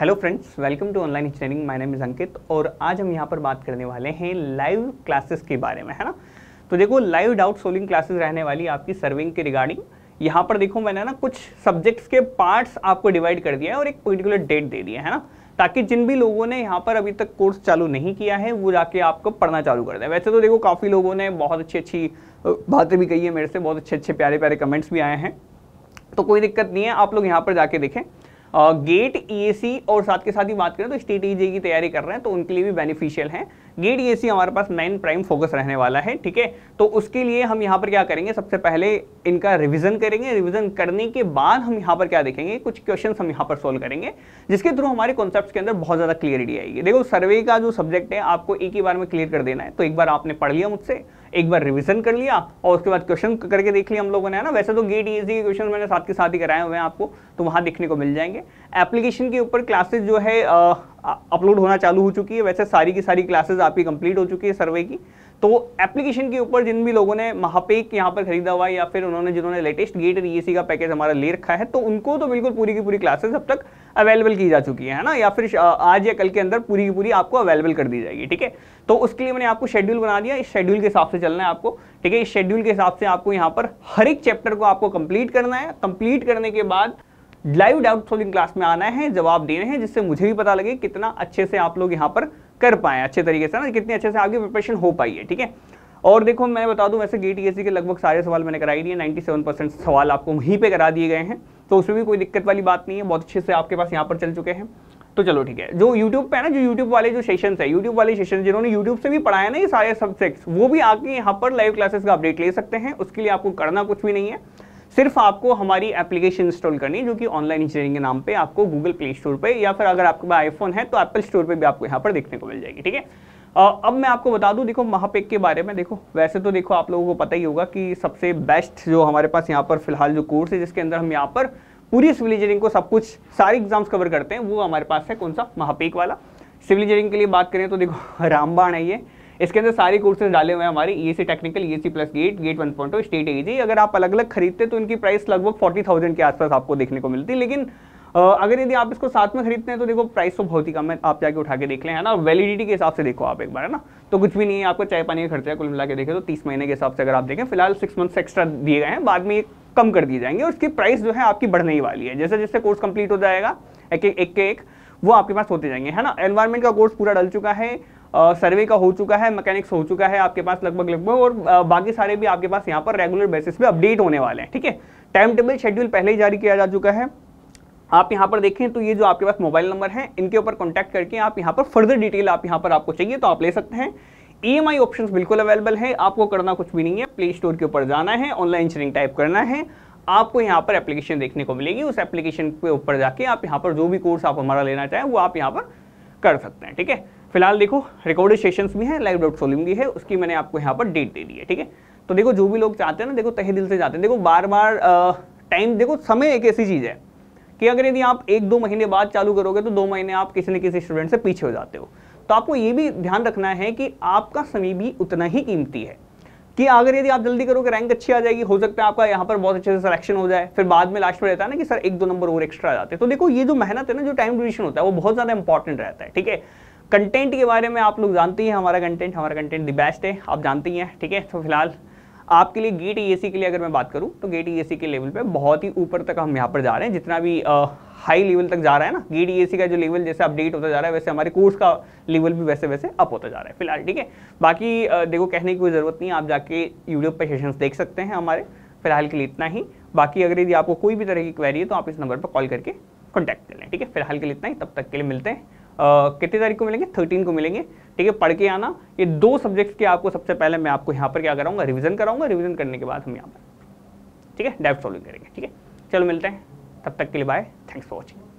hello friends welcome to online engineering my name is Ankit और आज हम यहाँ पर बात करने वाले हैं लाइव क्लासेस के बारे में है ना तो देखो लाइव डाउट सोल्विंग क्लासेस रहने वाली आपकी सर्विंग के रिगार्डिंग यहाँ पर देखो मैंने ना कुछ सब्जेक्ट्स के पार्ट्स आपको डिवाइड कर दिया है और एक पर्टिकुलर डेट दे दिया है ना ताकि जिन भी लोगों ने यहाँ पर अभी तक कोर्स चालू नहीं किया है वो जाके आपको पढ़ना चालू कर दें वैसे तो देखो काफ़ी लोगों ने बहुत अच्छी अच्छी बातें भी कही है मेरे से बहुत अच्छे अच्छे प्यारे प्यारे कमेंट्स भी आए हैं तो कोई दिक्कत नहीं है आप लोग यहाँ पर जाके देखें गेट ई और साथ के साथ ही बात करें तो स्टेट ई की तैयारी कर रहे हैं तो उनके लिए भी बेनिफिशियल है गेट ई हमारे पास मेन प्राइम फोकस रहने वाला है ठीक है तो उसके लिए हम यहाँ पर क्या करेंगे सबसे पहले इनका रिविजन करेंगे रिविजन करने के बाद हम यहाँ पर क्या देखेंगे कुछ क्वेश्चन हम यहाँ पर सोल्व करेंगे जिसके थ्रू हमारे कॉन्सेप्ट के अंदर बहुत ज़्यादा क्लियरिटी आएगी देखो सर्वे का जो सब्जेक्ट है आपको एक ही बार में क्लियर कर देना है तो एक बार आपने पढ़ लिया मुझसे एक बार रिविजन कर लिया और उसके बाद क्वेश्चन करके देख लिया हम लोगों ने है ना वैसे तो गेट ई के क्वेश्चन मैंने साथ के साथ ही कराए हुए हैं आपको तो वहाँ देखने को मिल जाएंगे एप्लीकेशन के ऊपर क्लासेज जो है अपलोड होना चालू हो चुकी है वैसे सारी की सारी क्लासेज आपकी कंप्लीट हो चुकी है सर्वे की तो एप्लीकेशन के ऊपर जिन भी लोगों ने महापेक यहाँ पर खरीदा हुआ है या फिर उन्होंने जिन्होंने लेटेस्ट गेट और का पैकेज हमारा ले रखा है तो उनको तो बिल्कुल पूरी की पूरी क्लासेस अब तक अवेलेबल की जा चुकी है ना या फिर आज या कल के अंदर पूरी की पूरी आपको अवेलेबल कर दी जाएगी ठीक है तो उसके लिए मैंने आपको शेड्यूल बना दिया इस शेड्यूल के हिसाब से चलना है आपको ठीक है इस शेड्यूल के हिसाब से आपको यहाँ पर हर एक चैप्टर को आपको कंप्लीट करना है कंप्लीट करने के बाद लाइव डाउट सोलिंग क्लास में आना है जवाब देने हैं जिससे मुझे भी पता लगे कितना अच्छे से आप लोग यहाँ पर कर पाए अच्छे तरीके से ना कितने अच्छे से आपकी प्रिपरेशन हो पाई है ठीक है और देखो मैं बता दूं वैसे गेट ई के लगभग सारे सवाल मैंने कराई दिए 97 परसेंट सवाल आपको वहीं पे करा दिए गए हैं तो उसमें भी कोई दिक्कत वाली बात नहीं है बहुत अच्छे से आपके पास यहाँ पर चल चुके हैं तो चलो ठीक है जो यूट्यूब पे है ना जो यूट्यूब वाले जो सेशन है यूट्यूब वाले सेशन जिन्होंने यूट्यूब से भी पढ़ाया ना ये सारे सब्जेक्ट्स वो भी आके यहाँ पर लाइव क्लासेस का अपडेट ले सकते हैं उसके लिए आपको करना कुछ भी नहीं है सिर्फ आपको हमारी एप्लीकेशन इंस्टॉल करनी है जो कि ऑनलाइन इंजीनियरिंग के नाम पे आपको गूगल प्ले स्टोर पे या फिर अगर आपके पास आईफोन है तो एप्पल स्टोर पे भी आपको यहाँ पर देखने को मिल जाएगी ठीक है अब मैं आपको बता दूं देखो महापेक के बारे में देखो वैसे तो देखो आप लोगों को पता ही होगा कि सबसे बेस्ट जो हमारे पास यहाँ पर फिलहाल जो कोर्स है जिसके अंदर हम यहाँ पर पूरी सिविल इंजीनियरिंग को सब कुछ सारे एग्जाम्स कवर करते हैं वो हमारे पास है कौन सा महापेक वाला सिविल इंजीनियरिंग के लिए बात करें तो देखो रामबाण है ये इसके अंदर सारे कोर्सेज डाले हुए हैं हमारे E C technical E plus gate gate one point state A अगर आप अलग अलग खरीदते तो इनकी प्राइस लगभग फोर्टी थाउजेंड के आसपास आपको देखने को मिलती लेकिन अगर यदि आप इसको साथ में खरीदते हैं तो देखो प्राइस तो बहुत ही कम है आप जाके उठा के देख लें है ना वैलिडिटी के हिसाब से देखो आप एक बार है ना तो कुछ भी नहीं है आपको चाय पानी का खर्चा कुल मिला के देखें तो तीस महीने के हिसाब से अगर आप देखें फिलहाल सिक्स मंथ्स एक्स्ट्रा दिए गए हैं बाद में ये कम कर दिए जाएंगे और इसकी प्राइस जो है आपकी बढ़ने ही वाली है जैसे जैसे कोर्स कंप्लीट हो जाएगा एक एक एक, एक वो आपके पास होते जाएंगे है ना एनवायरमेंट का कोर्स पूरा डल चुका है सर्वे का हो चुका है मैकेनिक्स हो चुका है आपके पास लगभग लगभग और बाकी सारे भी आपके पास यहाँ पर रेगुलर बेसिस पे अपडेट होने वाले हैं ठीक है टाइम टेबल शेड्यूल पहले ही जारी किया जा चुका है आप यहाँ पर देखें तो ये जो आपके पास मोबाइल नंबर है इनके ऊपर कॉन्टैक्ट करके आप यहाँ पर फर्दर डिटेल आप यहाँ पर आपको चाहिए तो आप ले सकते हैं ई एम आई ऑप्शन बिल्कुल अवेलेबल है आपको करना कुछ भी नहीं है प्ले स्टोर के ऊपर जाना है ऑनलाइन शेयरिंग टाइप करना है आपको यहाँ पर एप्लीकेशन देखने को मिलेगी उस एप्लीकेशन के ऊपर जाके आप यहाँ पर जो भी कोर्स आप हमारा लेना चाहें वो आप यहाँ पर कर सकते हैं ठीक है फिलहाल देखो रिकॉर्डेड सेशन भी है लाइव डॉट सोलिंग भी है उसकी मैंने आपको यहाँ पर डेट दे दी है ठीक है तो देखो जो भी लोग चाहते हैं ना देखो तहे दिल से जाते हैं देखो बार बार टाइम देखो समय एक ऐसी चीज़ है कि अगर यदि आप एक दो महीने बाद चालू करोगे तो दो महीने आप किसी न किसी स्टूडेंट से पीछे हो जाते हो तो आपको ये भी ध्यान रखना है कि आपका समय भी उतना ही कीमती है कि अगर यदि आप जल्दी करोगे रैंक अच्छी आ जाएगी हो सकता है आपका यहाँ पर बहुत अच्छे से सिलेक्शन हो जाए फिर बाद में लास्ट में रहता है ना कि सर एक दो नंबर और एक्स्ट्रा जाते हैं तो देखो ये जो मेहनत है ना जो टाइम ड्यूरेशन होता है वो बहुत ज़्यादा इंपॉर्टेंट रहता है ठीक है कंटेंट के बारे में आप लोग जानते हैं हमारा कंटेंट हमारा कंटेंट द बेस्ट है आप जानते हैं ठीक है तो फिलहाल आपके लिए गेट ई के लिए अगर मैं बात करूँ तो गेट ई के लेवल पर बहुत ही ऊपर तक हम यहाँ पर जा रहे हैं जितना भी हाई लेवल तक जा रहा है ना गेट ई का जो लेवल जैसे अपडेट होता जा रहा है वैसे हमारे कोर्स का लेवल भी वैसे वैसे अप होता जा रहा है फिलहाल ठीक है बाकी देखो कहने की कोई ज़रूरत नहीं आप जाके यूट्यूब पर सेशन देख सकते हैं हमारे फिलहाल के लिए इतना ही बाकी अगर यदि आपको कोई भी तरह की क्वेरी है तो आप इस नंबर पर कॉल करके कॉन्टैक्ट कर लें ठीक है फिलहाल के लिए इतना ही तब तक के लिए मिलते हैं कितनी तारीख को मिलेंगे थर्टीन को मिलेंगे ठीक है पढ़ के आना ये दो सब्जेक्ट के आपको सबसे पहले मैं आपको यहाँ पर क्या कराऊंगा रिविजन कराऊंगा रिविजन करने के बाद हम यहाँ पर ठीक है डेप्ट सॉल्विंग करेंगे ठीक है चलो मिलते हैं तब तक के लिए बाय थैंक्स फॉर वॉचिंग